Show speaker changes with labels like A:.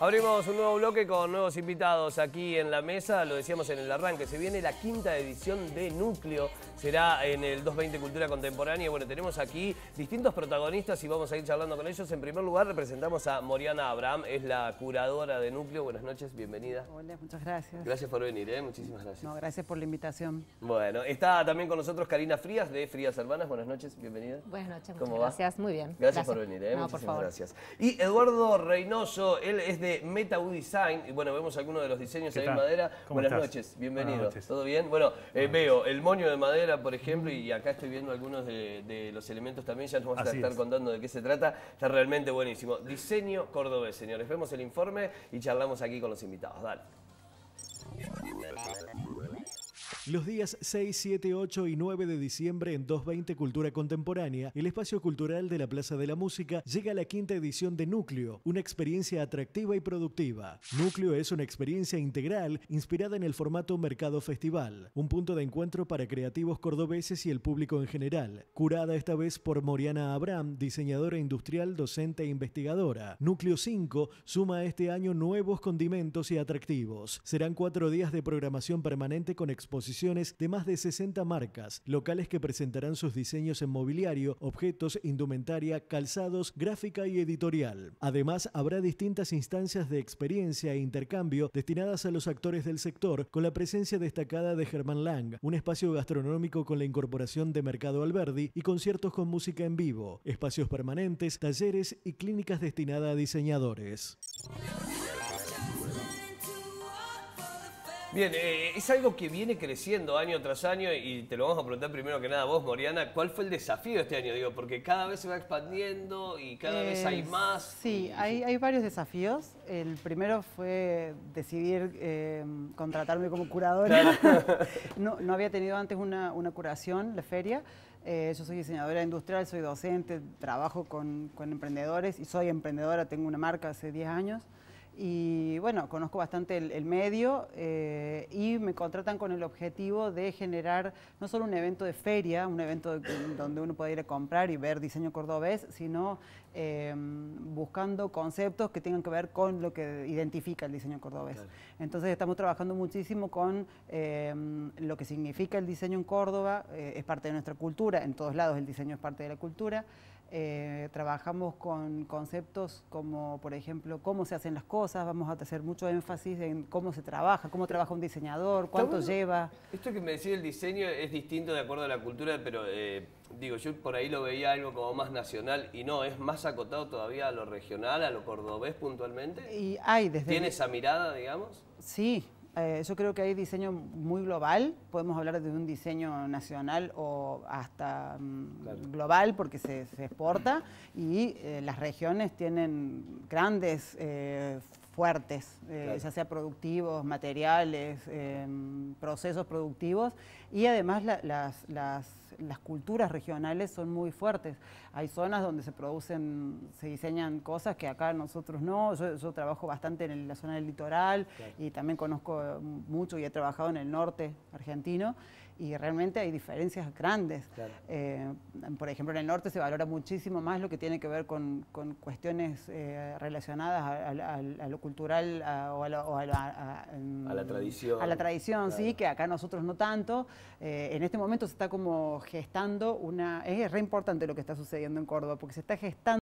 A: Abrimos un nuevo bloque con nuevos invitados aquí en la mesa. Lo decíamos en el arranque, se viene la quinta edición de Núcleo. Será en el 220 Cultura Contemporánea. Bueno, tenemos aquí distintos protagonistas y vamos a ir charlando con ellos. En primer lugar, representamos a Moriana Abraham, es la curadora de Núcleo. Buenas noches, bienvenida.
B: Hola, muchas gracias. Gracias
A: por venir, ¿eh? muchísimas gracias.
B: gracias por la invitación.
A: Bueno, está también con nosotros Karina Frías de Frías Hermanas. Buenas noches, bienvenida.
B: Buenas noches, ¿Cómo va? gracias, muy bien. Gracias, por venir, ¿eh? no, gracias.
A: Y Eduardo Reynoso, él es de de Meta U Design. Y bueno, vemos algunos de los diseños ahí en madera. Buenas noches, bienvenido. ¿Todo bien? Bueno, eh, veo el moño de madera, por ejemplo, y acá estoy viendo algunos de, los elementos también. Ya nos vamos a estar contando de qué se trata. Está realmente buenísimo. Diseño cordobés, señores. Vemos el informe y charlamos aquí con los invitados. Dale.
C: Los días 6, 7, 8 y 9 de diciembre en 220 Cultura Contemporánea, el espacio cultural de la Plaza de la Música llega a la quinta edición de Núcleo, una experiencia atractiva y productiva. Núcleo es una experiencia integral inspirada en el formato Mercado Festival, un punto de encuentro para creativos cordobeses y el público en general, curada esta vez por Moriana Abraham, diseñadora industrial, docente e investigadora. Núcleo 5 suma este año nuevos condimentos y atractivos. Serán cuatro días de programación permanente con exposiciones de más de 60 marcas, locales que presentarán sus diseños en mobiliario, objetos, indumentaria, calzados, gráfica y editorial. Además, habrá distintas instancias de experiencia e intercambio destinadas a los actores del sector, con la presencia destacada de Germán Lang, un espacio gastronómico con la incorporación de Mercado Alberdi y conciertos con música en vivo, espacios permanentes, talleres y clínicas destinadas a diseñadores. Bien, eh, es
A: algo que viene creciendo año tras año y te lo vamos a preguntar primero que nada vos, Moriana, ¿cuál fue el desafío este año? Digo, porque cada vez se va expandiendo y cada vez hay eh, más.
B: Sí, hay, varios desafíos. El primero fue decidir em, contratarme como curadora. no, había tenido antes una, curación, la feria. Eh, yo soy diseñadora industrial, soy docente, trabajo con, con, emprendedores y soy emprendedora, tengo una marca hace 10 años. Y bueno, conozco bastante el, medio eh, y me contratan con el objetivo de generar no solo un evento de feria, un evento donde uno puede ir a comprar y ver diseño cordobés, sino em, buscando conceptos que tengan que ver con lo que identifica el diseño cordobés. Entonces estamos trabajando muchísimo con em, lo que significa el diseño en Córdoba, eh, es parte de nuestra cultura, en todos lados el diseño es parte de la cultura. Eh, trabajamos con conceptos como, por ejemplo, cómo se hacen las cosas vamos a hacer mucho énfasis en cómo se trabaja, cómo trabaja un diseñador, cuánto lleva.
A: Esto que me decís del diseño es distinto de acuerdo a la cultura, pero eh, digo, yo por ahí lo veía algo como más nacional y no, es más acotado todavía a lo regional, a lo cordobés puntualmente. Y hay desde... ¿Tiene esa mirada, digamos?
B: Sí, eh, yo creo que hay diseño muy global, podemos hablar de un diseño nacional o hasta mm, global porque se, exporta y eh, las regiones tienen grandes eh, fuertes, eh, ya sea productivos, materiales, eh, procesos productivos, y además las, culturas regionales son muy fuertes. Hay zonas donde se producen, se diseñan cosas que acá nosotros no. Yo, trabajo bastante en la zona del litoral y también conozco mucho y he trabajado en el norte argentino y realmente hay diferencias grandes. Eh, por ejemplo, en el norte se valora muchísimo más lo que tiene que ver con, cuestiones relacionadas a, lo cultural ah, o, mm, a la, tradición. A la tradición, sí, que acá nosotros no tanto. Eh, en este momento se está como gestando una... Es re importante lo que está sucediendo en Córdoba, porque se está gestando